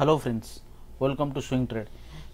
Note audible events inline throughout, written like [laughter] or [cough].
hello friends welcome to swing trade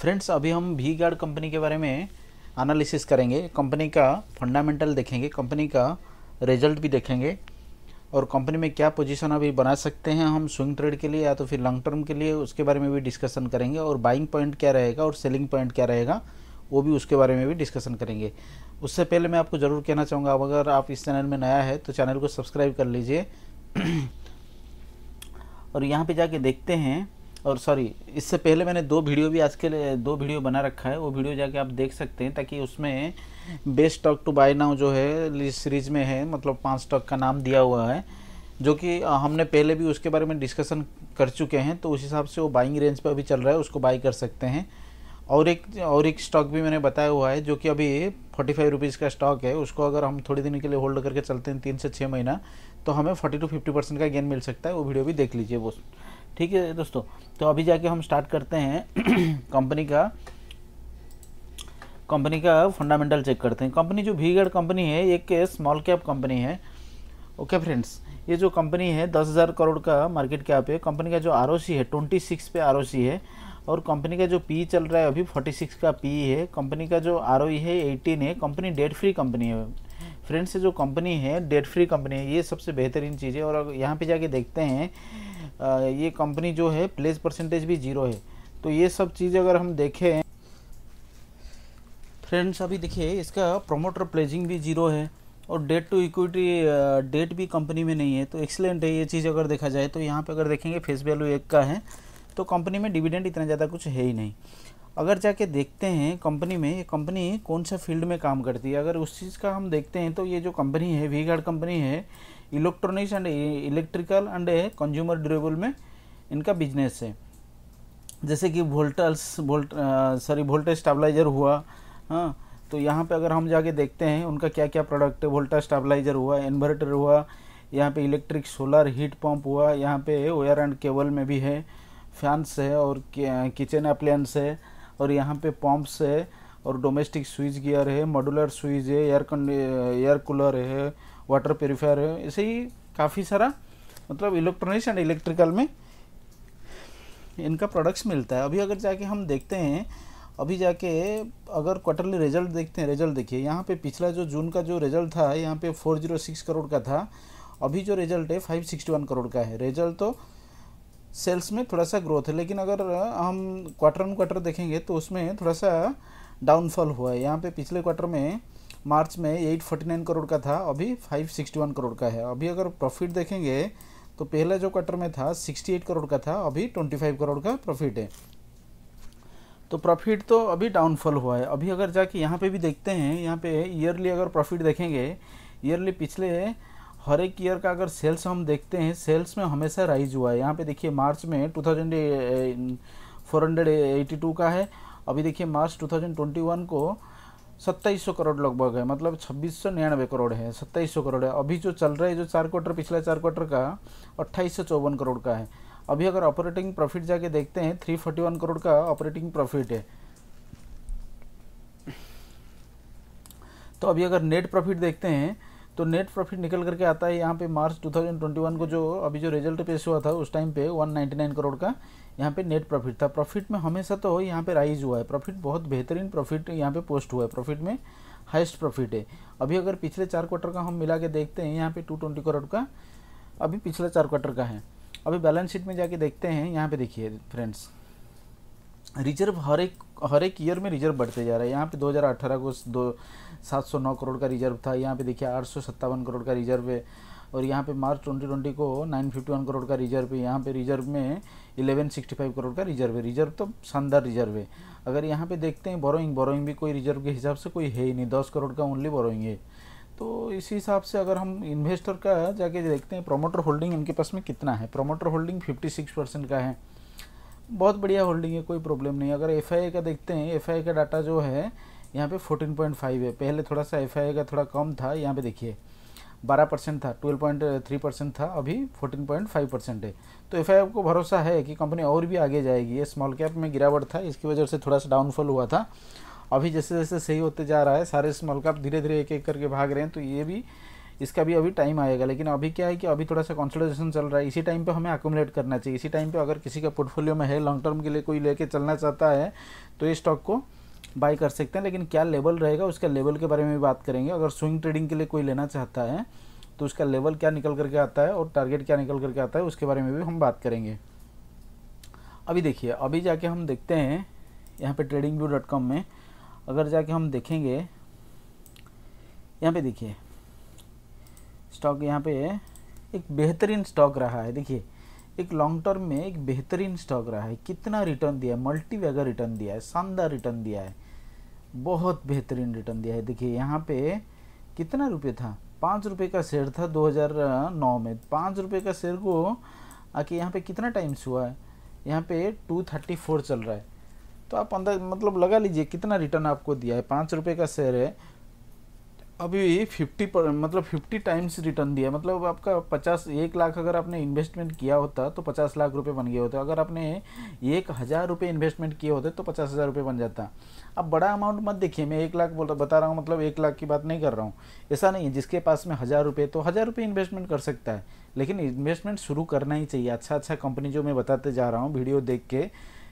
friends अभी हम भी गार्ड कंपनी के बारे में एनालिसिस करेंगे कंपनी का फंडामेंटल देखेंगे कंपनी का रिजल्ट भी देखेंगे और कंपनी में क्या पोजीशन अभी बना सकते हैं हम स्विंग ट्रेड के लिए या तो फिर लॉन्ग टर्म के लिए उसके बारे में भी डिस्कशन करेंगे और बाइंग पॉइंट क्या रहेगा और सेलिंग पॉइंट क्या रहेगा वो भी उसके बारे में भी डिस्कशन करेंगे उससे पहले मैं आपको ज़रूर कहना चाहूँगा अब अगर आप इस चैनल में नया है तो चैनल को सब्सक्राइब कर लीजिए और यहाँ पे जाके देखते हैं और सॉरी इससे पहले मैंने दो वीडियो भी आज के लिए दो वीडियो बना रखा है वो वीडियो जाके आप देख सकते हैं ताकि उसमें best stock to buy now जो है सीरीज में है मतलब पांच स्टॉक का नाम दिया हुआ है जो कि हमने पहले भी उसके बारे में डिस्कशन कर चुके हैं तो उस हिसाब से वो बाइंग रेंज पर अभी चल रहा है उसको बाई कर सकते हैं और एक और एक स्टॉक भी मैंने बताया हुआ है जो कि अभी फोर्टी फाइव रुपीज़ का स्टॉक है उसको अगर हम थोड़ी दिन के लिए होल्ड करके चलते हैं तीन से छः महीना तो हमें फोर्टी टू फिफ्टी परसेंट का गेन मिल सकता है वो वीडियो भी देख लीजिए वो ठीक है दोस्तों तो अभी जाके हम स्टार्ट करते हैं कंपनी [clears throat] का कंपनी का फंडामेंटल चेक करते हैं कंपनी जो भीगढ़ कंपनी है एक स्मॉल कैप कंपनी है ओके फ्रेंड्स ये जो कंपनी है दस हज़ार करोड़ का मार्केट कैप है कंपनी का जो आर है ट्वेंटी सिक्स पे आर है और कंपनी का जो पी चल रहा है अभी फोर्टी सिक्स का पी है कंपनी का जो आर e है एटीन है कंपनी डेट फ्री कंपनी है फ्रेंड्स ये जो कंपनी है डेट फ्री कंपनी है ये सबसे बेहतरीन चीज़ है और यहाँ पे जाके देखते हैं ये कंपनी जो है प्लेस परसेंटेज भी ज़ीरो है तो ये सब चीज़ अगर हम देखें फ्रेंड्स अभी देखिए इसका प्रोमोटर प्लेजिंग भी ज़ीरो है और डेट टू इक्विटी डेट भी कंपनी में नहीं है तो एक्सेलेंट है ये चीज़ अगर देखा जाए तो यहाँ पे अगर देखेंगे फेस वैल्यू एक का है तो कंपनी में डिविडेंड इतना ज़्यादा कुछ है ही नहीं अगर जाके देखते हैं कंपनी में ये कंपनी कौन सा फील्ड में काम करती है अगर उस चीज़ का हम देखते हैं तो ये जो कंपनी है वी कंपनी है electronics and electrical and consumer durable में इनका बिजनेस है जैसे कि वोल्टल्स वोल्ट सॉरी वोल्टेज स्टेबलाइजर हुआ हाँ तो यहाँ पे अगर हम जाके देखते हैं उनका क्या क्या प्रोडक्ट है वोल्टा स्टेबलाइजर हुआ इन्वर्टर हुआ यहाँ पे इलेक्ट्रिक सोलर हीट पंप हुआ यहाँ पे वायर एंड केबल में भी है फैंस है और किचन अप्लायंस है और यहाँ पे पम्प्स है और डोमेस्टिक स्विच गियर है मॉडुलर स्विच है एयर एयर कूलर है वाटर प्योरीफायर है ऐसे ही काफ़ी सारा मतलब इलेक्ट्रॉनिक्स एंड इलेक्ट्रिकल में इनका प्रोडक्ट्स मिलता है अभी अगर जाके हम देखते हैं अभी जाके अगर क्वार्टरली रिजल्ट देखते हैं रिजल्ट देखिए यहाँ पे पिछला जो जून का जो रिजल्ट था यहाँ पे 406 करोड़ का था अभी जो रिजल्ट है 561 करोड़ का है रिजल्ट तो सेल्स में थोड़ा सा ग्रोथ है लेकिन अगर हम क्वार्टर ऑन क्वार्टर देखेंगे तो उसमें थोड़ा सा डाउनफॉल हुआ है यहाँ पे पिछले क्वार्टर में मार्च में 849 करोड़ का था अभी 561 करोड़ का है अभी अगर प्रॉफिट देखेंगे तो पहला जो क्वार्टर में था 68 करोड़ का था अभी 25 करोड़ का प्रॉफिट है तो प्रॉफिट तो अभी डाउनफॉल हुआ है अभी अगर जाके यहाँ पे भी देखते हैं यहाँ पे ईयरली अगर प्रॉफिट देखेंगे ईयरली पिछले हर एक ईयर का अगर सेल्स हम देखते हैं सेल्स में हमेशा राइज हुआ है यहाँ पे देखिए मार्च में two thousand four hundred eighty two का है अभी देखिए March two thousand twenty one को सत्ताईस सौ करोड़ लगभग है मतलब छब्बीस सौ निन्यानवे करोड़ है सत्ताईस सौ करोड़ है अभी जो चल रहा है जो चार क्वार्टर पिछला चार क्वार्टर का अट्ठाईस सौ चौवन करोड़ का है अभी अगर ऑपरेटिंग प्रॉफिट जाके देखते हैं थ्री फोर्टी वन करोड़ का ऑपरेटिंग प्रॉफिट है तो अभी अगर नेट प्रॉफिट देखते हैं तो नेट प्रॉफिट निकल करके आता है यहाँ पे मार्च 2021 को जो अभी जो रिजल्ट पेश हुआ था उस टाइम पे 199 करोड़ का यहाँ पे नेट प्रॉफिट था प्रॉफिट में हमेशा तो यहाँ पे राइज हुआ है प्रॉफिट बहुत बेहतरीन प्रॉफिट यहाँ पे पोस्ट हुआ है प्रॉफिट में हाइस्ट प्रॉफिट है अभी अगर पिछले चार क्वार्टर का हम मिला के देखते हैं यहाँ पे टू ट्वेंटी करोड़ का अभी पिछला चार क्वार्टर का है अभी बैलेंस शीट में जाके देखते हैं यहाँ पे देखिए फ्रेंड्स रिजर्व हर एक हर एक ईयर में रिजर्व बढ़ते जा रहा है यहाँ पे 2018 को दो सात सौ नौ करोड़ का रिजर्व था यहाँ पे देखिए आठ सौ सत्तावन करोड़ का रिजर्व है और यहाँ पे मार्च 2020 को 951 करोड़ का रिजर्व है यहाँ पे रिजर्व में 1165 करोड़ का रिजर्व है रिजर्व तो शानदार रिजर्व है अगर यहाँ पे देखते हैं बोरोइंग बोरोइंग भी कोई रिजर्व के हिसाब से कोई है ही नहीं दस करोड़ का ओनली बोरोइंग है तो इसी हिसाब से अगर हम इन्वेस्टर का जाके देखते हैं प्रोमोटर होल्डिंग इनके पास में कितना है प्रोमोटर होल्डिंग फिफ्टी परसेंट का है बहुत बढ़िया होल्डिंग है कोई प्रॉब्लम नहीं अगर एफ का देखते हैं एफ का डाटा जो है यहाँ पे 14.5 है पहले थोड़ा सा एफ का थोड़ा कम था यहाँ पे देखिए 12 परसेंट था 12.3 परसेंट था अभी 14.5 परसेंट है तो एफ को भरोसा है कि कंपनी और भी आगे जाएगी ये स्मॉल कैप में गिरावट था इसकी वजह से थोड़ा सा डाउनफॉल हुआ था अभी जैसे जैसे सही होते जा रहा है सारे स्मॉल कैप धीरे धीरे एक एक करके भाग रहे हैं तो ये भी इसका भी अभी टाइम आएगा लेकिन अभी क्या है कि अभी थोड़ा सा कॉन्सल्टेशन चल रहा है इसी टाइम पे हमें अकोमलेट करना चाहिए इसी टाइम पे अगर किसी का पोर्टफोलियो में है लॉन्ग टर्म के लिए कोई लेके चलना चाहता है तो ये स्टॉक को बाय कर सकते हैं लेकिन क्या लेवल रहेगा उसका लेवल के बारे में भी बात करेंगे अगर स्विंग ट्रेडिंग के लिए कोई लेना चाहता है तो उसका लेवल क्या निकल करके आता है और टारगेट क्या निकल करके आता है उसके बारे में भी हम बात करेंगे अभी देखिए अभी जाके हम देखते हैं यहाँ पे ट्रेडिंग डॉट कॉम में अगर जाके हम देखेंगे यहाँ पे देखिए स्टॉक यहाँ पे एक बेहतरीन स्टॉक रहा है देखिए एक लॉन्ग टर्म में एक बेहतरीन स्टॉक रहा है कितना रिटर्न दिया है मल्टी वेगा रिटर्न दिया है शानदार रिटर्न दिया है बहुत बेहतरीन रिटर्न दिया है देखिए यहाँ पे कितना रुपये था पाँच रुपये का शेयर था 2009 में पाँच रुपये का शेयर को आके यहाँ पे कितना टाइम्स हुआ है यहाँ पे 234 चल रहा है तो आप अंदर मतलब लगा लीजिए कितना रिटर्न आपको दिया है पाँच रुपये का शेयर है अभी फिफ्टी पर मतलब फिफ्टी टाइम्स रिटर्न दिया मतलब आपका पचास एक लाख अगर आपने इन्वेस्टमेंट किया होता तो पचास लाख रुपए बन गए होते अगर आपने एक हज़ार रुपये इन्वेस्टमेंट किए होते तो पचास हज़ार रुपये बन जाता अब बड़ा अमाउंट मत देखिए मैं एक लाख बोल बता रहा हूँ मतलब एक लाख की बात नहीं कर रहा हूँ ऐसा नहीं है जिसके पास में हज़ार रुपये तो हज़ार रुपये इन्वेस्टमेंट कर सकता है लेकिन इन्वेस्टमेंट शुरू करना ही चाहिए अच्छा अच्छा कंपनी जो मैं बताते जा रहा हूँ वीडियो देख के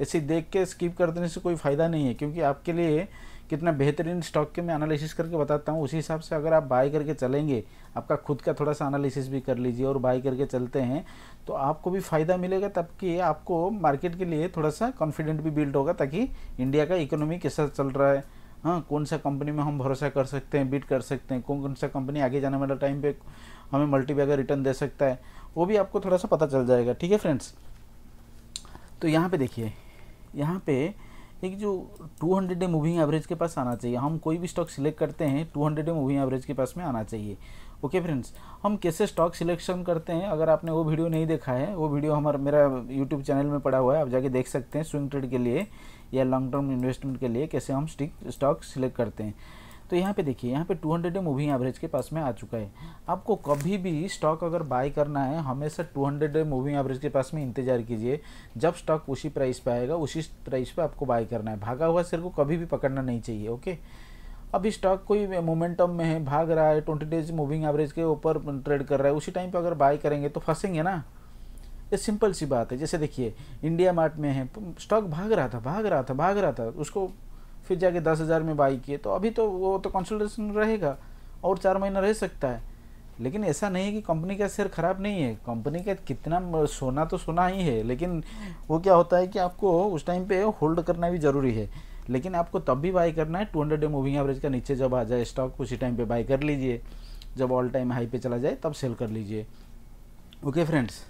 ऐसे देख के स्किप कर देने से कोई फ़ायदा नहीं है क्योंकि आपके लिए कितना बेहतरीन स्टॉक के मैं एनालिसिस करके बताता हूँ उसी हिसाब से अगर आप बाय करके चलेंगे आपका खुद का थोड़ा सा एनालिसिस भी कर लीजिए और बाय करके चलते हैं तो आपको भी फ़ायदा मिलेगा तब कि आपको मार्केट के लिए थोड़ा सा कॉन्फिडेंट भी बिल्ड होगा ताकि इंडिया का इकोनॉमी कैसा चल रहा है हाँ कौन सा कंपनी में हम भरोसा कर सकते हैं बीट कर सकते हैं कौन कौन सा कंपनी आगे जाने वाला टाइम पे हमें मल्टीबैगर रिटर्न दे सकता है वो भी आपको थोड़ा सा पता चल जाएगा ठीक है फ्रेंड्स तो यहाँ पे देखिए यहाँ पे एक जो 200 डे मूविंग एवरेज के पास आना चाहिए हम कोई भी स्टॉक सिलेक्ट करते हैं 200 डे मूविंग एवरेज के पास में आना चाहिए ओके फ्रेंड्स हम कैसे स्टॉक सिलेक्शन करते हैं अगर आपने वो वीडियो नहीं देखा है वो वीडियो हमारा मेरा यूट्यूब चैनल में पड़ा हुआ है आप जाके देख सकते हैं स्विंग ट्रेड के लिए या लॉन्ग टर्म इन्वेस्टमेंट के लिए कैसे हम स्टिक स्टॉक सिलेक्ट करते हैं तो यहाँ पे देखिए यहाँ पे 200 डे मूविंग एवरेज के पास में आ चुका है आपको कभी भी स्टॉक अगर बाय करना है हमेशा 200 डे मूविंग एवरेज के पास में इंतजार कीजिए जब स्टॉक उसी प्राइस पे आएगा उसी प्राइस पे आपको बाय करना है भागा हुआ शेयर को कभी भी पकड़ना नहीं चाहिए ओके अभी स्टॉक कोई मोमेंटम में है भाग रहा है ट्वेंटी डेज मूविंग एवरेज के ऊपर ट्रेड कर रहा है उसी टाइम पर अगर बाय करेंगे तो फंसेंगे ना ये सिंपल सी बात है जैसे देखिए इंडिया मार्ट में है स्टॉक भाग रहा था भाग रहा था भाग रहा था उसको फिर जाके दस हज़ार में बाई किए तो अभी तो वो तो कंसल्टेशन रहेगा और चार महीना रह सकता है लेकिन ऐसा नहीं है कि कंपनी का शेयर ख़राब नहीं है कंपनी का कितना सोना तो सोना ही है लेकिन वो क्या होता है कि आपको उस टाइम पे होल्ड करना भी ज़रूरी है लेकिन आपको तब भी बाई करना है टू डे मूविंग एवरेज का नीचे जब आ जाए स्टॉक उसी टाइम पे बाई कर लीजिए जब ऑल टाइम हाई पे चला जाए तब सेल कर लीजिए ओके फ्रेंड्स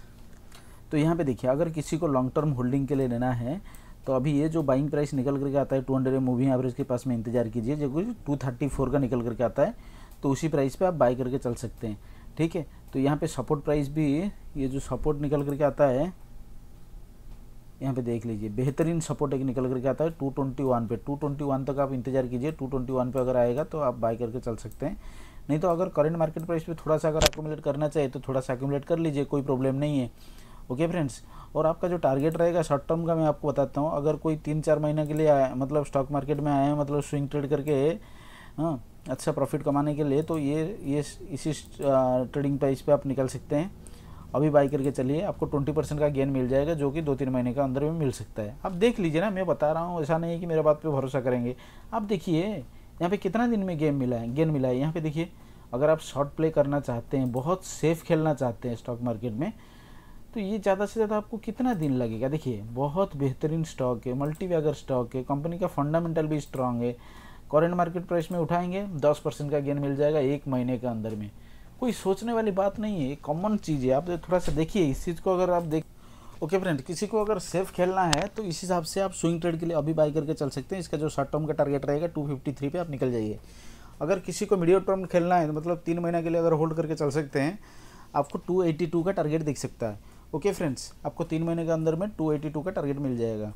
तो यहाँ पे देखिए अगर किसी को लॉन्ग टर्म होल्डिंग के लिए लेना है तो अभी ये जो बाइंग प्राइस निकल करके आता है टू हंड्रेड मूविंग एवरेज के पास में इंतजार कीजिए जो कुछ टू थर्टी फोर का निकल करके आता है तो उसी प्राइस पे आप बाई करके चल सकते हैं ठीक है तो यहाँ पे सपोर्ट प्राइस भी ये जो सपोर्ट निकल करके आता है यहाँ पे देख लीजिए बेहतरीन सपोर्ट एक निकल करके आता है टू ट्वेंटी वन पे टू ट्वेंटी वन तक आप इंतजार कीजिए टू ट्वेंटी वन पे अगर आएगा तो आप बाई करके चल सकते हैं नहीं तो अगर करंट मार्केट प्राइस पे थोड़ा सा अगर एकोमोलेट करना चाहिए तो थोड़ा सा एकोमोलेट कर लीजिए कोई प्रॉब्लम नहीं है ओके फ्रेंड्स और आपका जो टारगेट रहेगा शॉर्ट टर्म का मैं आपको बताता हूँ अगर कोई तीन चार महीने के लिए आया मतलब स्टॉक मार्केट में आया मतलब स्विंग ट्रेड करके हाँ अच्छा प्रॉफिट कमाने के लिए तो ये ये इसी ट्रेडिंग प्राइस पे आप निकल सकते हैं अभी बाई करके चलिए आपको ट्वेंटी परसेंट का गेन मिल जाएगा जो कि दो तीन महीने का अंदर में मिल सकता है आप देख लीजिए ना मैं बता रहा हूँ ऐसा नहीं है कि मेरे बात पे भरोसा करेंगे आप देखिए यहाँ पे कितना दिन में गेम मिला है गेन मिला है यहाँ पे देखिए अगर आप शॉर्ट प्ले करना चाहते हैं बहुत सेफ खेलना चाहते हैं स्टॉक मार्केट में तो ये ज़्यादा से ज़्यादा आपको कितना दिन लगेगा देखिए बहुत बेहतरीन स्टॉक है मल्टीवैगर स्टॉक है कंपनी का फंडामेंटल भी स्ट्रांग है करेंट मार्केट प्राइस में उठाएंगे दस परसेंट का गेन मिल जाएगा एक महीने के अंदर में कोई सोचने वाली बात नहीं है कॉमन चीज़ है आप थोड़ा सा देखिए इस चीज़ को अगर आप देख ओके फ्रेंड किसी को अगर सेफ खेलना है तो इस हिसाब से आप स्विंग ट्रेड के लिए अभी बाई करके चल सकते हैं इसका जो शॉर्ट टर्म का टारगेट रहेगा टू पे आप निकल जाइए अगर किसी को मीडियम टर्म खेलना है तो मतलब तीन महीना के लिए अगर होल्ड करके चल सकते हैं आपको 282 का टारगेट दिख सकता है ओके फ्रेंड्स आपको तीन महीने के अंदर में 282 का टारगेट मिल जाएगा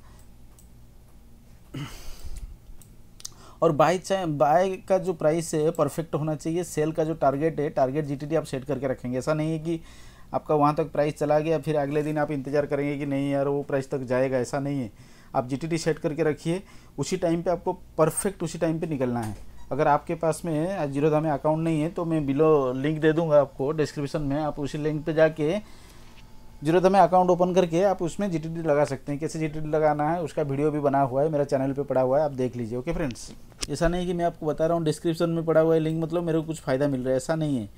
और चाहे बाय का जो प्राइस है परफेक्ट होना चाहिए सेल का जो टारगेट है टारगेट जीटीटी आप सेट करके रखेंगे ऐसा नहीं है कि आपका वहाँ तक प्राइस चला गया फिर अगले दिन आप इंतज़ार करेंगे कि नहीं यार वो प्राइस तक जाएगा ऐसा नहीं है आप जीटीटी सेट करके रखिए उसी टाइम पे आपको परफेक्ट उसी टाइम पे निकलना है अगर आपके पास में जीरो धामे अकाउंट नहीं है तो मैं बिलो लिंक दे दूंगा आपको डिस्क्रिप्शन में आप उसी लिंक पे जाके जीरो में अकाउंट ओपन करके आप उसमें जी लगा सकते हैं कैसे जी लगाना है उसका वीडियो भी बना हुआ है मेरा चैनल पे पड़ा हुआ है आप देख लीजिए ओके फ्रेंड्स ऐसा नहीं कि मैं आपको बता रहा हूँ डिस्क्रिप्शन में पड़ा हुआ है लिंक मतलब मेरे को कुछ फ़ायदा मिल रहा है ऐसा नहीं है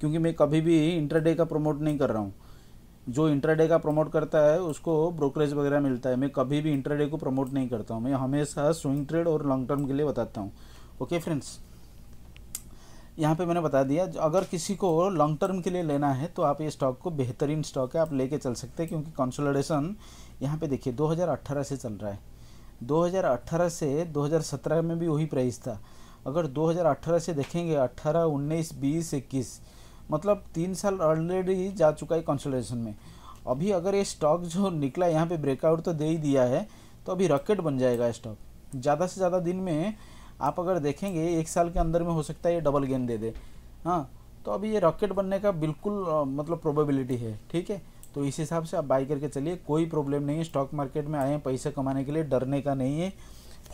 क्योंकि मैं कभी भी इंटरडे का प्रमोट नहीं कर रहा हूँ जो इंटरडे का प्रमोट करता है उसको ब्रोकरेज वगैरह मिलता है मैं कभी भी इंटरडे को प्रमोट नहीं करता हूँ मैं हमेशा स्विंग ट्रेड और लॉन्ग टर्म के लिए बताता हूँ ओके फ्रेंड्स यहाँ पे मैंने बता दिया अगर किसी को लॉन्ग टर्म के लिए लेना है तो आप ये स्टॉक को बेहतरीन स्टॉक है आप लेके चल सकते हैं क्योंकि कंसोलिडेशन यहाँ पे देखिए 2018 से चल रहा है 2018 से 2017 में भी वही प्राइस था अगर 2018 से देखेंगे 18 19 20 इक्कीस मतलब तीन साल ऑलरेडी जा चुका है कंसोलिडेशन में अभी अगर ये स्टॉक जो निकला यहाँ पे ब्रेकआउट तो दे ही दिया है तो अभी रॉकेट बन जाएगा स्टॉक ज़्यादा से ज़्यादा दिन में आप अगर देखेंगे एक साल के अंदर में हो सकता है ये डबल गेंद दे दे हाँ तो अभी ये रॉकेट बनने का बिल्कुल मतलब प्रोबेबिलिटी है ठीक है तो इस हिसाब से आप बाई करके चलिए कोई प्रॉब्लम नहीं है स्टॉक मार्केट में आए हैं पैसे कमाने के लिए डरने का नहीं है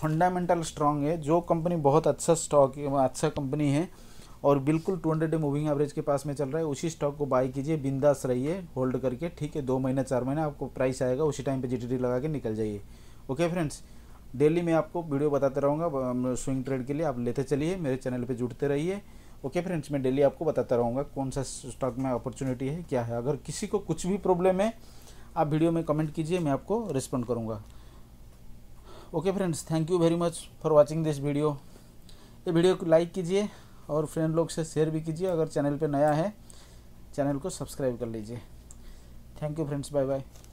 फंडामेंटल स्ट्रांग है जो कंपनी बहुत अच्छा स्टॉक अच्छा कंपनी है और बिल्कुल टू हंड्रेड मूविंग एवरेज के पास में चल रहा है उसी स्टॉक को बाई कीजिए बिंदास रहिए होल्ड करके ठीक है दो महीना चार महीना आपको प्राइस आएगा उसी टाइम पे जी लगा के निकल जाइए ओके फ्रेंड्स डेली मैं आपको वीडियो बताते रहूँगा स्विंग ट्रेड के लिए आप लेते चलिए मेरे चैनल पर जुड़ते रहिए ओके फ्रेंड्स मैं डेली आपको बताता रहूँगा कौन सा स्टॉक में अपॉर्चुनिटी है क्या है अगर किसी को कुछ भी प्रॉब्लम है आप वीडियो में कमेंट कीजिए मैं आपको रिस्पॉन्ड करूँगा okay friends thank you very much for watching this video ये वीडियो को लाइक कीजिए और फ्रेंड लोग से शेयर भी कीजिए अगर चैनल पे नया है चैनल को सब्सक्राइब कर लीजिए thank you friends bye bye